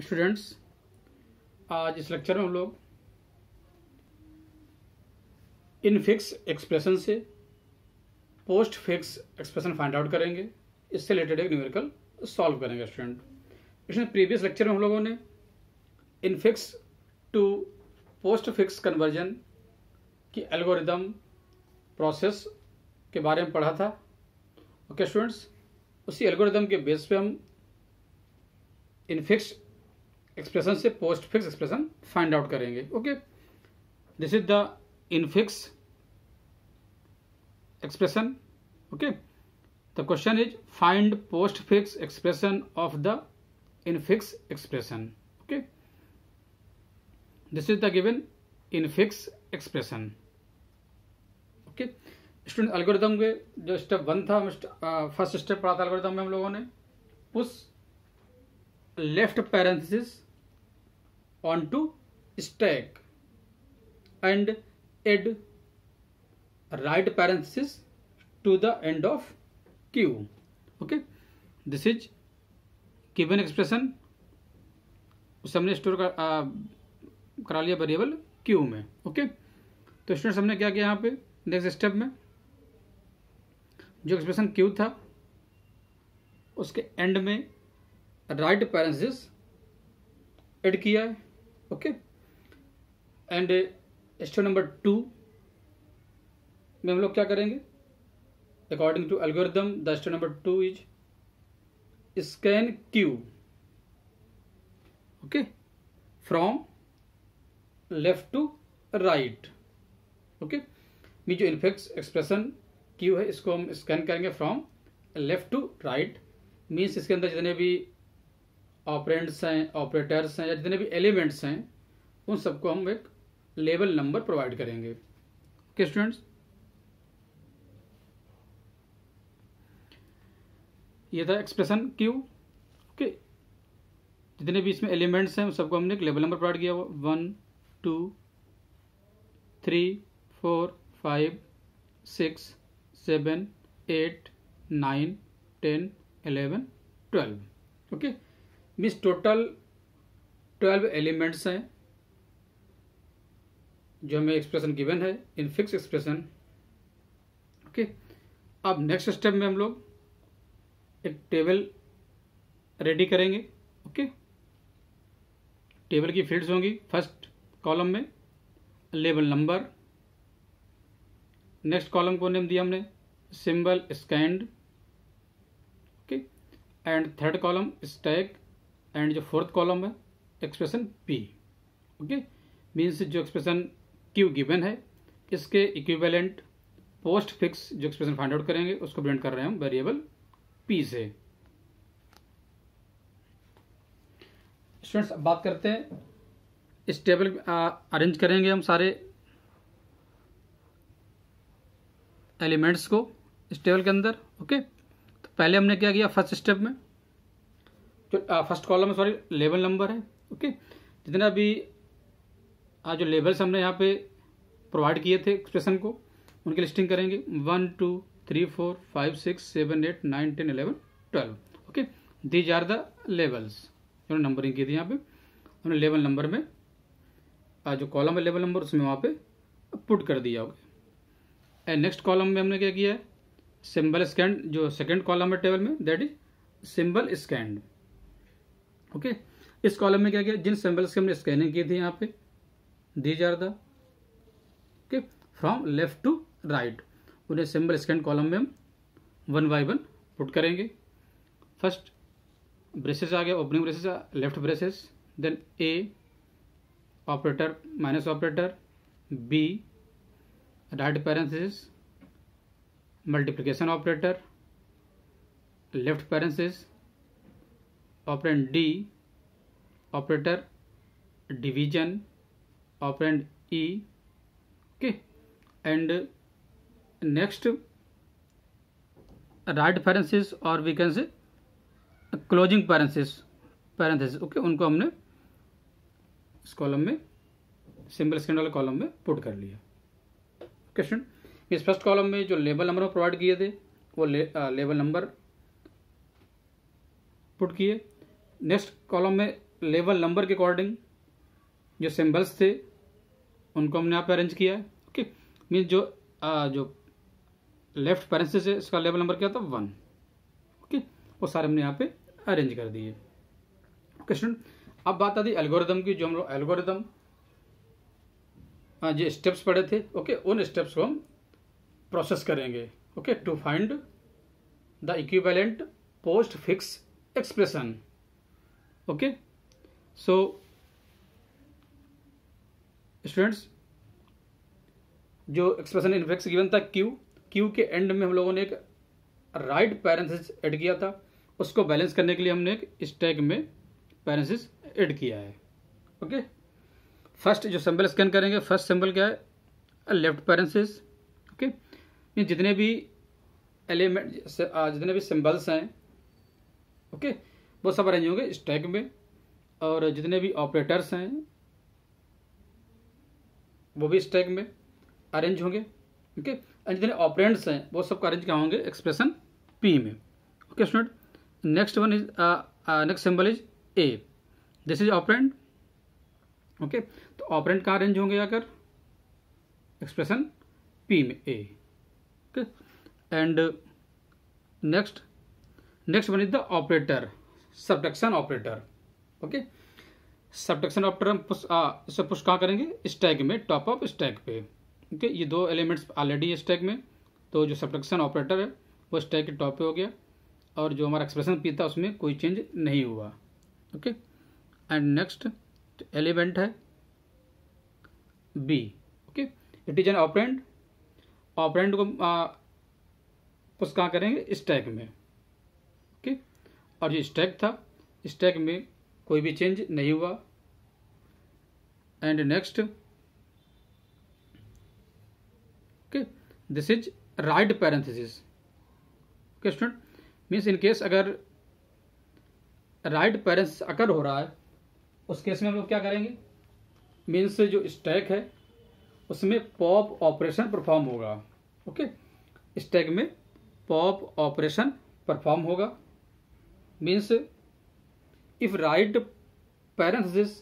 Students आज इस lecture में हम लोग इन फिक्स एक्सप्रेशन से postfix expression find out करेंगे इससे रिलेटेड एक न्यूमेरिकल सॉल्व करेंगे स्टूडेंट इसमें प्रीवियस लेक्चर में हम लोगों ने infix to postfix conversion की एल्गोरिदम प्रोसेस के बारे में पढ़ा था ओके okay, स्टूडेंट्स उसी एल्गोरिदम के बेस पे हम इन फिक्स एक्सप्रेशन से postfix expression find out करेंगे okay this is the infix expression okay question is find postfix expression of the infix expression okay this is the given infix expression okay student algorithm के जो step one था first step पढ़ा था algorithm में हम लोगों ने उस left parenthesis onto stack and add right parenthesis to the end of q okay this is given expression उसे हमने स्टोर कर, लिया वेरिएबल क्यू में ओके तो स्टूडेंट्स हमने क्या किया यहाँ पे नेक्स्ट स्टेप में जो एक्सप्रेशन क्यू था उसके एंड में राइट पैरेंसिस एड किया है okay and step number two में हम लोग क्या करेंगे according to algorithm the step number two is scan Q okay from left to right okay ये जो इन्फेक्स एक्सप्रेशन क्यू है इसको हम स्कैन करेंगे from left to right means इसके अंदर जितने भी ऑपरेंट्स हैं ऑपरेटर्स हैं या जितने भी एलिमेंट्स हैं उन सबको हम एक लेवल नंबर प्रोवाइड करेंगे ओके स्टूडेंट्स ये था एक्सप्रेशन क्यू ओके जितने भी इसमें एलिमेंट्स हैं उन सबको हमने एक लेवल नंबर प्रोवाइड किया हुआ one two three four five six seven eight nine ten eleven twelve okay means total twelve elements हैं जो हमें एक्सप्रेशन गिवन है इन फिक्स एक्सप्रेशन ओके अब नेक्स्ट स्टेप में हम लोग एक टेबल रेडी करेंगे ओके टेबल की फील्ड्स होंगी फर्स्ट कॉलम में लेबल नंबर नेक्स्ट कॉलम को नेम दिया हमने symbol scanned okay and third column stack and जो फोर्थ कॉलम है एक्सप्रेशन पी ओके मीन्स जो एक्सप्रेशन क्यू गिवन है इसके इक्विवेलेंट पोस्ट फिक्स जो एक्सप्रेशन फाइंड आउट करेंगे उसको प्रिंट कर रहे हैं हम वेरिएबल पी से स्टूडेंट्स अब बात करते हैं इस टेबल अरेंज करेंगे हम सारे एलिमेंट्स को इस टेबल के अंदर ओके तो पहले हमने क्या किया फर्स्ट स्टेप में तो फर्स्ट कॉलम में सॉरी लेवल नंबर है ओके जितना भी आज जो लेवल्स हमने यहाँ पे प्रोवाइड किए थे एक्सप्रेशन को उनकी लिस्टिंग करेंगे one two three four five six seven eight nine ten eleven twelve okay these are the levels जो नंबरिंग की थी यहाँ पे हमने लेवल नंबर में आज जो कॉलम है लेवल नंबर उसमें वहाँ पे पुट कर दिया होगा एंड नेक्स्ट कॉलम में हमने क्या किया है सिम्बल स्कैंड जो सेकेंड कॉलम है टेबल में that is symbol scanned okay इस कॉलम में क्या किया जिन सैंपल्स की हमने स्कैनिंग की थी यहाँ पे दीज आर रहा फ्रॉम लेफ्ट टू राइट उन्हें सिंबल स्कैन कॉलम में हम वन बाई वन पुट करेंगे फर्स्ट ब्रेसेस आ गया opening braces left braces then A operator minus operator B right parenthesis multiplication operator left parenthesis operand D operator division operand E okay and next right parenthesis और we can say closing parenthesis parenthesis okay उनको हमने इस column में symbol scanned वाले column में put कर लिया question इस फर्स्ट कॉलम में जो लेबल नंबर प्रोवाइड किए थे वो ले, आ, लेबल नंबर पुट किए नेक्स्ट कॉलम में लेवल नंबर के अकॉर्डिंग जो सिंबल्स थे उनको हमने यहाँ पे अरेंज किया है ओके मीन जो आ, जो लेफ्ट पैरेंसेस है इसका लेवल नंबर क्या था वन ओके वो सारे हमने यहाँ पे अरेंज कर दिए ओके स्टूडेंट अब बात आती है एल्गोरिदम की जो हम लोग एल्गोरिदम जो स्टेप्स पढ़े थे ओके उन स्टेप्स को हम प्रोसेस करेंगे okay to find the equivalent postfix expression okay so students जो एक्सप्रेशन इन्फेक्स गिवन था क्यू क्यू के एंड में हम लोगों ने एक राइट पैरेंसिस ऐड किया था उसको बैलेंस करने के लिए हमने एक स्टैग में पैरेंसिस ऐड किया है ओके फर्स्ट जो सिंबल स्कैन करेंगे फर्स्ट सिंबल क्या है लेफ्ट पैरेंसिस ओके ये जितने भी एलिमेंट जितने भी सिंबल्स हैं ओके okay? वो सब अरेंज होंगे स्टैक में और जितने भी ऑपरेटर्स हैं वो भी स्टैक में अरेंज होंगे ओके एंड जितने ऑपरेंट्स हैं वो सब अरेंज क्या होंगे एक्सप्रेशन पी में okay student next one is next symbol is A this is operand okay तो ऑपरेंट कहाँ अरेंज होंगे आकर एक्सप्रेशन पी में A okay and next next one is the operator subtraction operator okay subtraction operator इसे push कहाँ करेंगे stack में top of stack पे ओके ये दो एलिमेंट्स ऑलरेडी है स्टैग में तो जो सबडक्शन ऑपरेटर है वो स्टैग के टॉप पे हो गया और जो हमारा एक्सप्रेशन पी था उसमें कोई चेंज नहीं हुआ ओके एंड नेक्स्ट एलिमेंट है B okay it is an operand operand को पुश कहाँ करेंगे स्टैग में और ये स्टैक था स्टैक में कोई भी चेंज नहीं हुआ and next okay this is right parenthesis okay student means in case अगर राइट पेरेंट्स अकर हो रहा है उस केस में हम लोग क्या करेंगे मीन्स जो स्टैक है उसमें पॉप ऑपरेशन परफॉर्म होगा ओके स्टैक में पॉप ऑपरेशन परफॉर्म होगा means if right parenthesis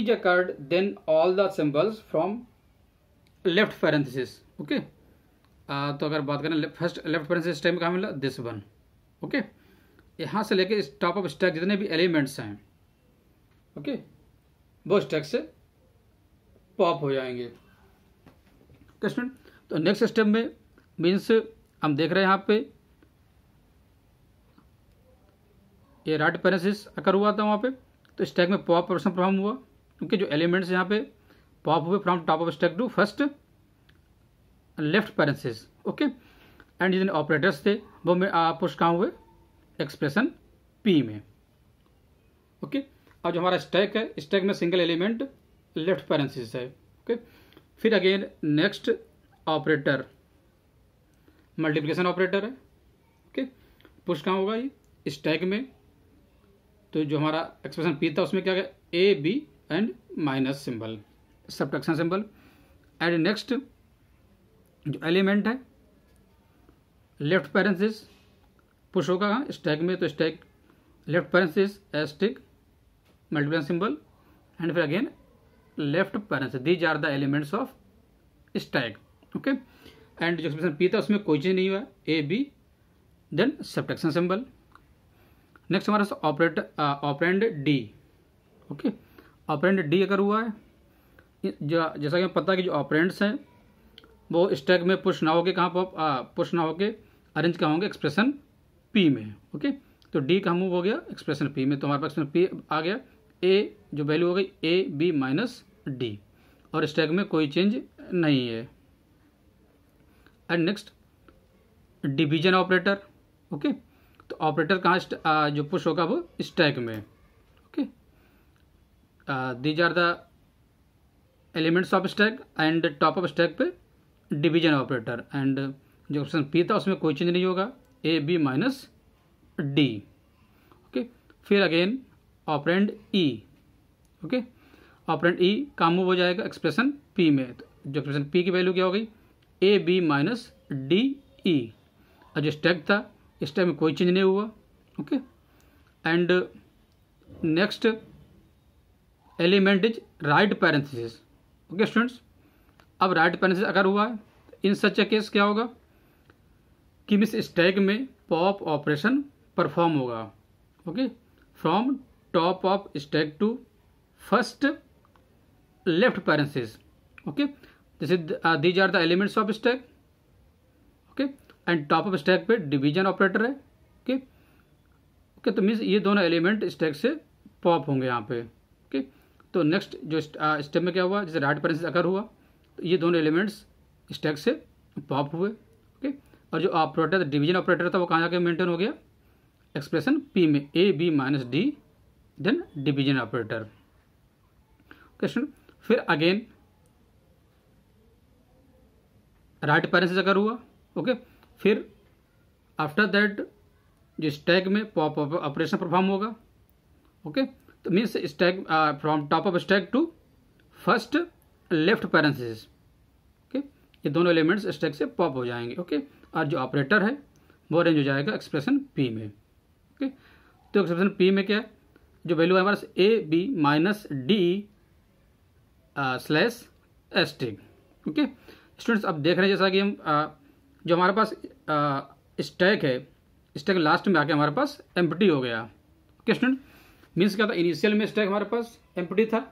is occurred then all the symbols from left parenthesis okay uh, तो अगर बात करें फर्स्ट लेफ्ट पेरेंसिस टाइम कहाँ मिला दिस वन ओके यहाँ से लेके इस टॉप ऑफ स्टैक जितने भी एलिमेंट्स हैं ओके okay? वो स्टैक से पॉप हो जाएंगे क्वेश्चन तो नेक्स्ट स्टेप में मीन्स हम देख रहे हैं यहाँ पे ये राइट पेरेसिस अकर हुआ था वहाँ पे तो स्टैक में पॉप ऑपरेशन प्रॉब्लम हुआ क्योंकि जो एलिमेंट्स यहाँ पे पॉप हुए from top of stack to first left parenthesis okay and जितने ऑपरेटर्स थे वो मैं पुष्ट कहाँ हुए एक्सप्रेशन पी में ओके okay? अब जो हमारा स्टैक है स्टैक में सिंगल एलिमेंट लेफ्ट पैरेंसिस है ओके okay? फिर again next operator multiplication operator है ओके okay? पुश कहाँ होगा ये स्टैक में तो जो हमारा एक्सप्रेशन पी था उसमें क्या गया A B and minus symbol subtraction symbol and next जो एलिमेंट है लेफ्ट पैरेंसिस पुश होगा कहाँ स्टैक में तो stack left parenthesis asterisk multiplication symbol and फिर again left parenthesis these are the elements of stack okay and जो expression P था उसमें कोई चीज़ नहीं हुआ A B then subtraction symbol next हमारे पास operate operand D okay operand D अगर हुआ है जैसा कि हमें पता है कि जो ऑपरेंट्स हैं वो स्टैक में पुश ना होके कहाँ पर पुश ना होके अरेंज कहाँ होंगे एक्सप्रेशन पी में ओके तो डी का मूव हो गया एक्सप्रेशन पी में तो हमारे पास पी आ गया ए जो वैल्यू हो गई ए बी माइनस डी और स्टैक में कोई चेंज नहीं है and next division operator okay okay? तो ऑपरेटर कहाँ जो पुश होगा वो स्टैक में okay these are the elements of stack and top of stack पे डिवीजन ऑपरेटर एंड जो ऑप्शन पी था उसमें कोई चेंज नहीं होगा A B minus D okay फिर again operand E okay operand E का मूव हो जाएगा एक्सप्रेशन पी में तो जो एक्सप्रेशन पी की वैल्यू क्या हो गई A B minus D E और जो स्टैक था इस टाइम में कोई चेंज नहीं हुआ okay and next element is right parenthesis okay students अब राइट पैरेंथिस अगर हुआ है इन सच ए केस क्या होगा कि मिस स्टैग में पॉप ऑपरेशन परफॉर्म होगा okay from top of stack to first left parenthesis okay this is these are the elements of stack okay and top of stack पे डिवीजन ऑपरेटर है ओके ओके तो means ये दोनों element stack से pop होंगे यहाँ पे okay तो नेक्स्ट जो स्टेप में क्या हुआ जैसे राइट पर अगर हुआ तो ये दोनों एलिमेंट्स स्टैक से पॉप हुए ओके और जो ऑपरेटर डिवीजन ऑपरेटर था वो कहाँ जाके मेंटेन हो गया एक्सप्रेशन पी में A B minus D then division operator question फिर अगेन राइट पैरेंसिस अगर हुआ ओके okay? फिर आफ्टर दैट जो स्टैग में पॉप ऑपरेशन परफॉर्म होगा ओके तो means stack from top of stack to first left parenthesis okay ये दोनों एलिमेंट्स स्टैग से पॉप हो जाएंगे ओके okay? और जो ऑपरेटर है वो अरेंज हो जाएगा एक्सप्रेशन पी में ओके okay? तो एक्सप्रेशन पी में क्या है जो वैल्यू है हमारे A B minus D slash S T okay students अब देख रहे हैं जैसा कि हम uh, जो हमारे पास स्टैक है स्टैक लास्ट में आके हमारे पास एम हो गया ओके स्टूडेंट मीन्स क्या था इनिशियल में स्टैक हमारे पास एम था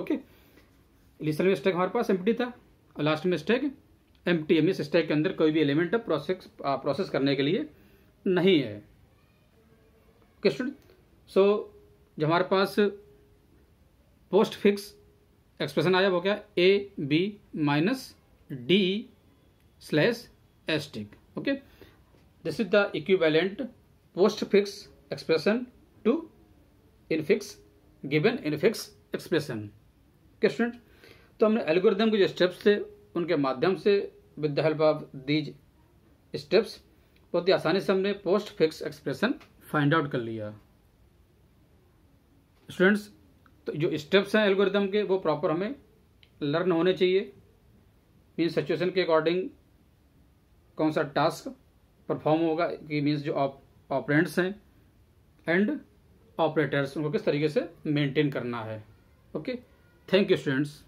ओके इनिशियल में स्टैक हमारे पास एम था और लास्ट में stack empty means stack के अंदर कोई भी एलिमेंट प्रोसेस प्रोसेस करने के लिए नहीं है ओके स्टूडेंट सो जो हमारे पास पोस्ट फिक्स एक्सप्रेशन आया वो क्या A B minus D slash asterisk okay this is the equivalent postfix expression to infix given infix expression okay student तो हमने एल्गोरिदम के जो स्टेप्स थे उनके माध्यम से with the help of these steps बहुत ही आसानी से हमने postfix expression find out कर लिया स्टूडेंट्स तो जो स्टेप्स हैं एल्गोरिदम के वो प्रॉपर हमें लर्न होने चाहिए मीन सिचुएशन के अकॉर्डिंग कौन सा टास्क परफॉर्म होगा कि मीन्स जो ऑपरेंट्स हैं एंड ऑपरेटर्स उनको किस तरीके से मेंटेन करना है ओके थैंक यू स्टूडेंट्स